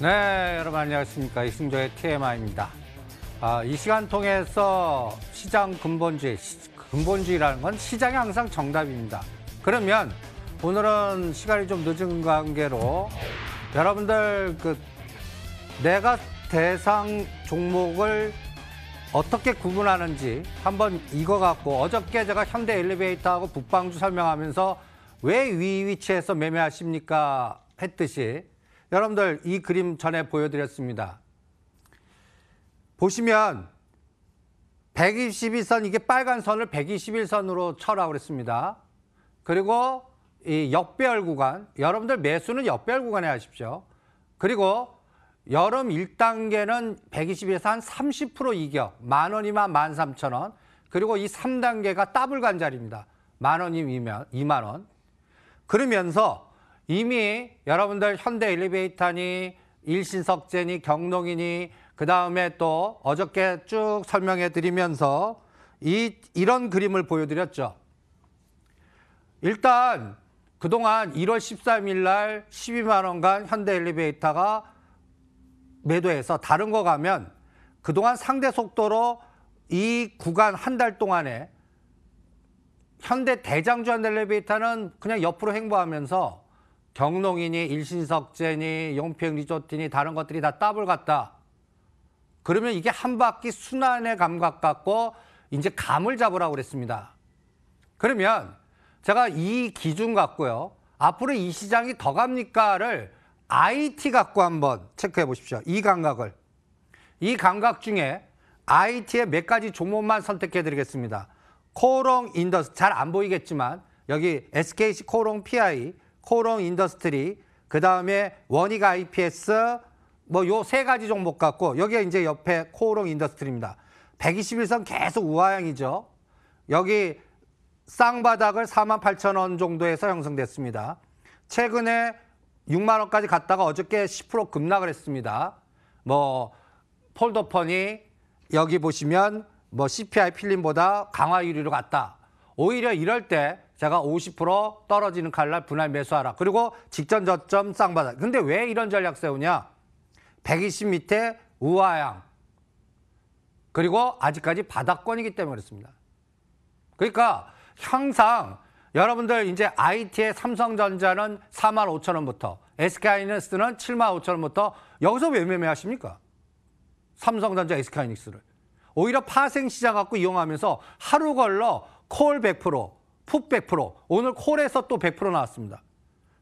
네, 여러분 안녕하십니까. 이승조의 TMI입니다. 아, 이 시간 통해서 시장 근본주의, 근본주의라는 건 시장이 항상 정답입니다. 그러면 오늘은 시간이 좀 늦은 관계로 여러분들 그 내가 대상 종목을 어떻게 구분하는지 한번 이거 갖고 어저께 제가 현대 엘리베이터하고 북방주 설명하면서 왜 위 위치에서 매매하십니까 했듯이 여러분들 이 그림 전에 보여드렸습니다. 보시면 122선 이게 빨간 선을 121선으로 쳐라 그랬습니다. 그리고 이 역배열 구간 여러분들 매수는 역배열 구간에 하십시오. 그리고 여름 1단계는 120에서 한30% 이격, 만 원이면 1 3 0원 그리고 이 3단계가 더블 관자리입니다. 만 원이면 2만 원. 그러면서 이미 여러분들 현대 엘리베이터니 일신석재니 경농이니 그 다음에 또 어저께 쭉 설명해 드리면서 이, 이런 그림을 보여드렸죠. 일단 그동안 1월 13일 날 12만 원간 현대 엘리베이터가 매도해서 다른 거 가면 그동안 상대 속도로 이 구간 한 달 동안에 현대 대장주한 엘리베이터는 그냥 옆으로 행보하면서 경농이니 일신석재니 용평 리조트니 다른 것들이 다 더블 같다. 그러면 이게 한 바퀴 순환의 감각 같고 이제 감을 잡으라고 그랬습니다. 그러면 제가 이 기준 갖고요. 앞으로 이 시장이 더 갑니까를 IT 갖고 한번 체크해 보십시오. 이 감각을. 이 감각 중에 IT의 몇 가지 종목만 선택해 드리겠습니다. 코롱 인더스 잘 안 보이겠지만 여기 SKC 코롱 PI 코롱 인더스트리, 그 다음에 원익 IPS, 뭐 요 세 가지 종목 같고 여기가 이제 옆에 코오롱 인더스트리입니다. 121선 계속 우하향이죠. 여기 쌍바닥을 4만 8천 원 정도에서 형성됐습니다. 최근에 6만 원까지 갔다가 어저께 10% 급락을 했습니다. 뭐 폴더펀이 여기 보시면 뭐 CPI 필름보다 강화 유리로 갔다. 오히려 이럴 때 제가 50% 떨어지는 칼날 분할 매수하라. 그리고 직전 저점 쌍바닥. 근데 왜 이런 전략 세우냐? 120 밑에 우아양. 그리고 아직까지 바닥권이기 때문에 그렇습니다. 그러니까 항상 여러분들 이제 IT의 삼성전자는 4만 5천 원부터 SK하이닉스는 7만 5천 원부터 여기서 왜 매매하십니까? 삼성전자 SK하이닉스를. 오히려 파생시장 갖고 이용하면서 하루 걸러 콜 100%, 훅 100%, 오늘 콜에서 또 100% 나왔습니다.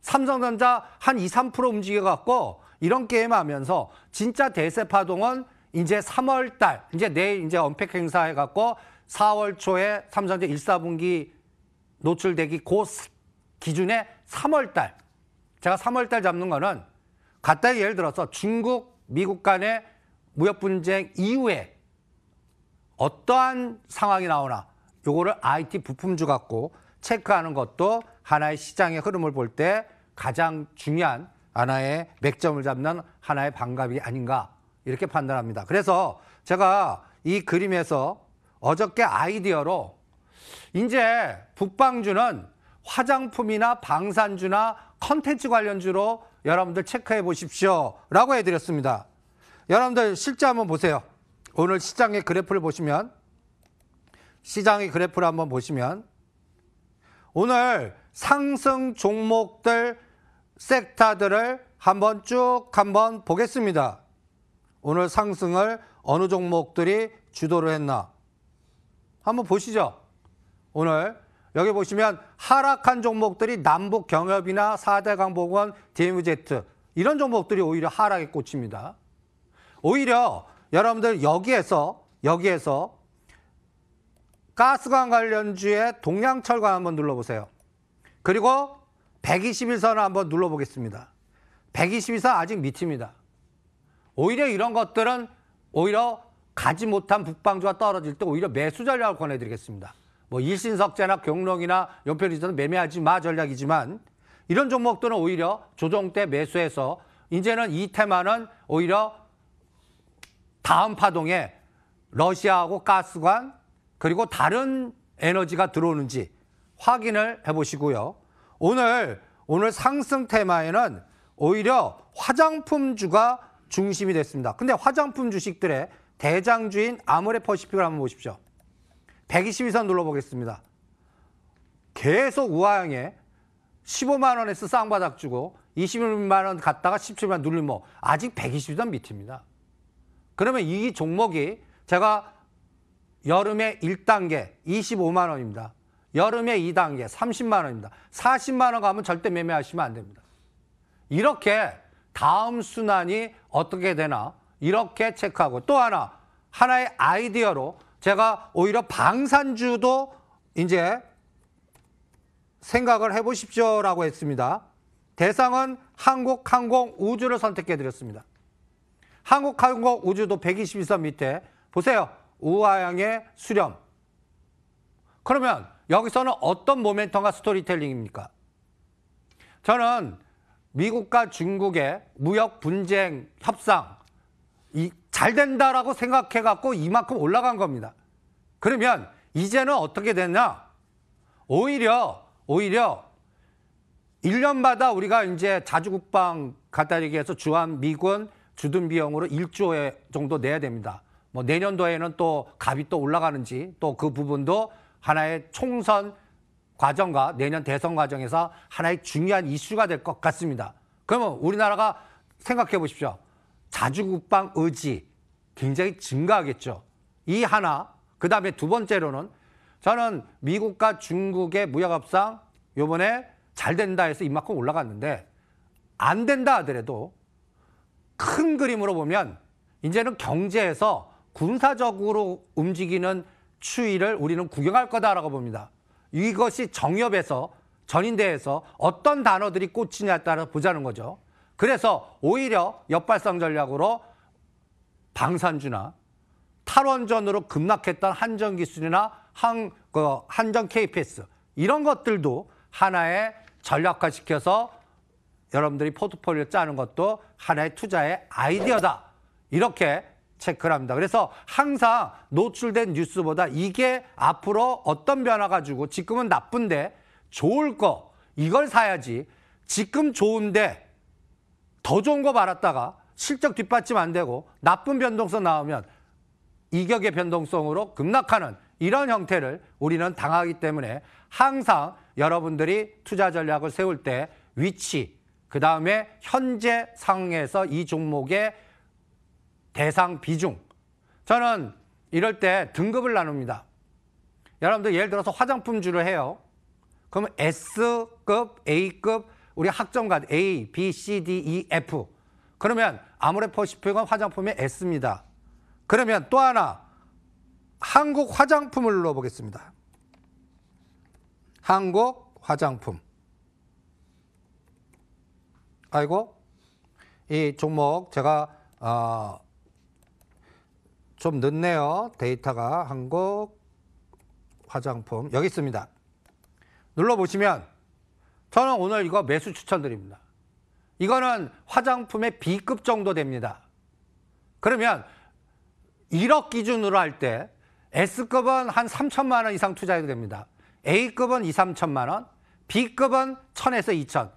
삼성전자 한 2, 3% 움직여갖고 이런 게임 하면서 진짜 대세 파동은 이제 3월 달, 이제 내일 이제 언팩 행사해갖고 4월 초에 삼성전자 1, 4분기 노출되기 고 기준에 3월 달. 제가 3월 달 잡는 거는 간단히 예를 들어서 중국, 미국 간의 무역 분쟁 이후에 어떠한 상황이 나오나 요거를 IT 부품주 갖고 체크하는 것도 하나의 시장의 흐름을 볼 때 가장 중요한 하나의 맥점을 잡는 하나의 반갑이 아닌가 이렇게 판단합니다. 그래서 제가 이 그림에서 어저께 아이디어로 이제 북방주는 화장품이나 방산주나 컨텐츠 관련주로 여러분들 체크해 보십시오 라고 해드렸습니다. 여러분들 실제 한번 보세요. 오늘 시장의 그래프를 보시면 시장의 그래프를 한번 보시면 오늘 상승 종목들 섹터들을 한번 쭉 한번 보겠습니다. 오늘 상승을 어느 종목들이 주도를 했나 한번 보시죠. 오늘 여기 보시면 하락한 종목들이 남북 경협이나 4대 강보건 DMZ 이런 종목들이 오히려 하락에 꽂힙니다. 오히려 여러분들 여기에서 여기에서 가스관 관련주의 동양철관 한번 눌러보세요. 그리고 121선을 한번 눌러보겠습니다. 121선 아직 밑입니다. 오히려 이런 것들은 오히려 가지 못한 북방주가 떨어질 때 오히려 매수 전략을 권해드리겠습니다. 뭐 일신석재나 경롱이나 연편리서는 매매하지 마 전략이지만 이런 종목들은 오히려 조정 때 매수해서 이제는 이 테마는 오히려 다음 파동에 러시아하고 가스관 그리고 다른 에너지가 들어오는지 확인을 해보시고요. 오늘 오늘 상승 테마에는 오히려 화장품주가 중심이 됐습니다. 근데 화장품 주식들의 대장주인 아모레퍼시픽을 한번 보십시오. 122선 눌러보겠습니다. 계속 우하향에 15만 원에서 쌍바닥 주고 21만 원 갔다가 17만 원 눌리면 뭐 아직 122선 밑입니다. 그러면 이 종목이 제가 여름에 1단계 25만 원입니다. 여름에 2단계 30만 원입니다. 40만 원 가면 절대 매매하시면 안 됩니다. 이렇게 다음 순환이 어떻게 되나 이렇게 체크하고 또 하나 하나의 아이디어로 제가 오히려 방산주도 이제 생각을 해보십시오라고 했습니다. 대상은 한국항공우주를 선택해 드렸습니다. 한국항공우주도 122선 밑에 보세요. 우아양의 수렴. 그러면 여기서는 어떤 모멘텀과 스토리텔링입니까? 저는 미국과 중국의 무역 분쟁 협상 이, 잘 된다라고 생각해 갖고 이만큼 올라간 겁니다. 그러면 이제는 어떻게 됐냐? 오히려 오히려 1년마다 우리가 이제 자주 국방 갖다 얘기해서 주한 미군 주둔 비용으로 1조 정도 내야 됩니다. 뭐 내년도에는 또 값이 또 올라가는지 또 그 부분도 하나의 총선 과정과 내년 대선 과정에서 하나의 중요한 이슈가 될 것 같습니다. 그러면 우리나라가 생각해 보십시오. 자주국방 의지 굉장히 증가하겠죠. 이 하나, 그 다음에 두 번째로는 저는 미국과 중국의 무역합상 요번에 잘 된다 해서 이만큼 올라갔는데 안 된다 하더라도 큰 그림으로 보면 이제는 경제에서 군사적으로 움직이는 추이를 우리는 구경할 거다라고 봅니다. 이것이 정협에서 전인대에서 어떤 단어들이 꽂히냐에 따라 보자는 거죠. 그래서 오히려 역발상 전략으로 방산주나 탈원전으로 급락했던 한전기술이나 한, 그 한전 KPS 이런 것들도 하나의 전략화시켜서 여러분들이 포트폴리오 짜는 것도 하나의 투자의 아이디어다. 이렇게 체크를 합니다. 그래서 항상 노출된 뉴스보다 이게 앞으로 어떤 변화가 주고 지금은 나쁜데 좋을 거 이걸 사야지 지금 좋은데 더 좋은 거받았다가 실적 뒷받침 안 되고 나쁜 변동성 나오면 이격의 변동성으로 급락하는 이런 형태를 우리는 당하기 때문에 항상 여러분들이 투자 전략을 세울 때 위치, 그 다음에 현재 상황에서 이 종목의 대상 비중. 저는 이럴 때 등급을 나눕니다. 여러분들 예를 들어서 화장품주를 해요. 그러 S급, A급, 우리 학점가 A, B, C, D, E, F. 그러면 아모레퍼시픽은 화장품의 S입니다. 그러면 또 하나 한국 화장품을 눌러보겠습니다. 한국 화장품. 아이고 이 종목 제가 어, 좀 늦네요. 데이터가 한국 화장품 여기 있습니다. 눌러보시면 저는 오늘 이거 매수 추천드립니다. 이거는 화장품의 B급 정도 됩니다. 그러면 1억 기준으로 할 때 S급은 한 3천만 원 이상 투자해도 됩니다. A급은 2, 3천만 원, B급은 1천에서 2천,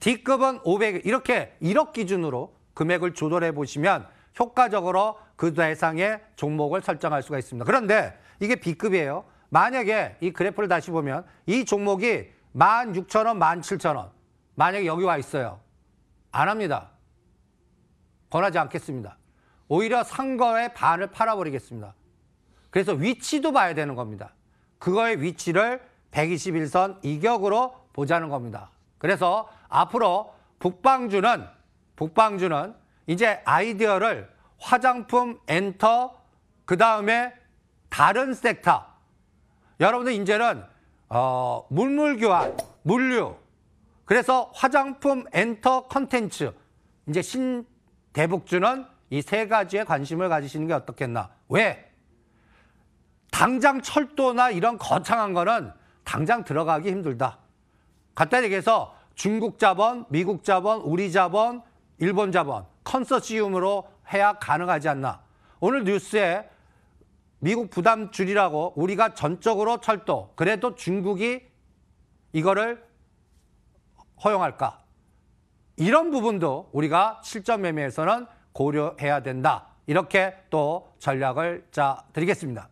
D급은 500 이렇게 1억 기준으로 금액을 조절해 보시면 효과적으로 그 대상의 종목을 설정할 수가 있습니다. 그런데 이게 B급이에요. 만약에 이 그래프를 다시 보면 이 종목이 16,000원, 17,000원 만약에 여기 와 있어요. 안 합니다. 권하지 않겠습니다. 오히려 산 거의 반을 팔아버리겠습니다. 그래서 위치도 봐야 되는 겁니다. 그거의 위치를 121선 이격으로 보자는 겁니다. 그래서 앞으로 북방주는 북방주는 이제 아이디어를 화장품, 엔터, 그 다음에 다른 섹터. 여러분들 이제는 어, 물물교환, 물류. 그래서 화장품, 엔터, 컨텐츠. 이제 신대북주는 이 세 가지에 관심을 가지시는 게 어떻겠나. 왜? 당장 철도나 이런 거창한 거는 당장 들어가기 힘들다. 간단히 얘기해서 중국 자본, 미국 자본, 우리 자본, 일본 자본, 컨소시움으로 해야 가능하지 않나. 오늘 뉴스에 미국 부담 줄이라고 우리가 전적으로 철도 그래도 중국이 이거를 허용할까 이런 부분도 우리가 실전 매매에서는 고려해야 된다 이렇게 또 전략을 짜 드리겠습니다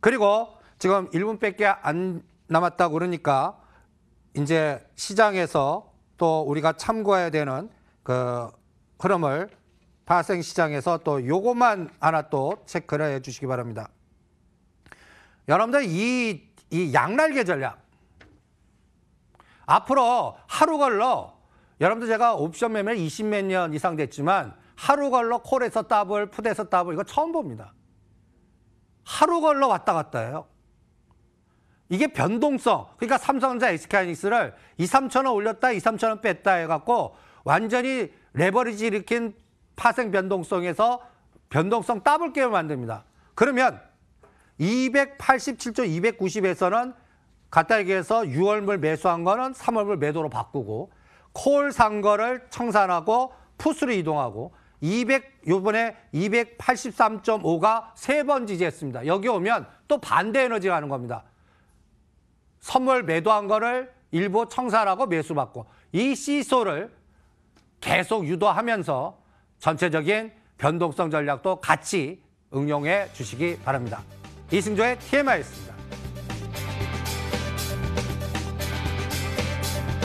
그리고 지금 1분밖에 안 남았다고 그러니까 이제 시장에서 또 우리가 참고해야 되는 그 흐름을 파생 시장에서 또 요것만 하나 또 체크를 해 주시기 바랍니다. 여러분들 이, 이 양날개 전략 앞으로 하루 걸러 여러분들 제가 옵션 매매 20몇 년 이상 됐지만 하루 걸러 콜에서 더블, 푸드에서 더블 이거 처음 봅니다. 하루 걸러 왔다 갔다 해요. 이게 변동성. 그러니까 삼성전자 SK하이닉스를 2, 3천 원 올렸다, 2, 3천 원 뺐다 해갖고 완전히 레버리지 일으킨 파생 변동성에서 변동성 따블 게임을 만듭니다. 그러면 287조 290에서는 가따기에서 6월물 매수한 거는 3월물 매도로 바꾸고 콜 산 거를 청산하고 푸스로 이동하고 200 요번에 283.5가 세 번 지지했습니다. 여기 오면 또 반대 에너지가 하는 겁니다. 선물 매도한 거를 일부 청산하고 매수받고 이 시소를 계속 유도하면서 전체적인 변동성 전략도 같이 응용해 주시기 바랍니다. 이승조의 TMI였습니다.